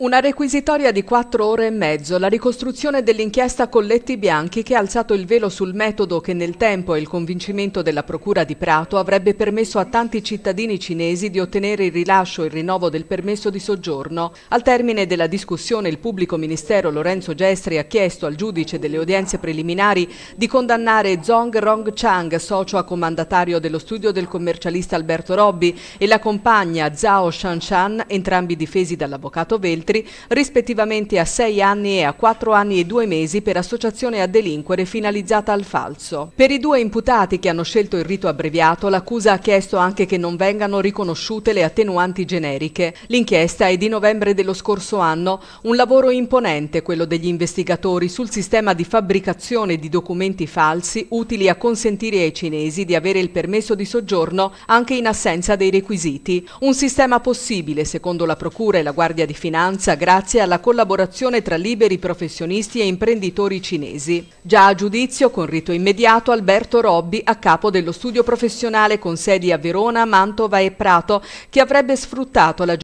Una requisitoria di quattro ore e mezzo, la ricostruzione dell'inchiesta Colletti Bianchi che ha alzato il velo sul metodo che nel tempo e il convincimento della Procura di Prato avrebbe permesso a tanti cittadini cinesi di ottenere il rilascio e il rinnovo del permesso di soggiorno. Al termine della discussione il pubblico ministero Lorenzo Gestri ha chiesto al giudice delle udienze preliminari di condannare Zong Rong Chang, socio a comandatario dello studio del commercialista Alberto Robbi, e la compagna Zhao Shanshan, entrambi difesi dall'avvocato Velti, altri, rispettivamente a 6 anni e a 4 anni e 2 mesi per associazione a delinquere finalizzata al falso. Per i due imputati che hanno scelto il rito abbreviato, l'accusa ha chiesto anche che non vengano riconosciute le attenuanti generiche. L'inchiesta è di novembre dello scorso anno, un lavoro imponente quello degli investigatori sul sistema di fabbricazione di documenti falsi utili a consentire ai cinesi di avere il permesso di soggiorno anche in assenza dei requisiti. Un sistema possibile, secondo la Procura e la Guardia di Finanza, maggioranza grazie alla collaborazione tra liberi professionisti e imprenditori cinesi. Già a giudizio con rito immediato Alberto Robbi a capo dello studio professionale con sedi a Verona, Mantova e Prato che avrebbe sfruttato la giustizia.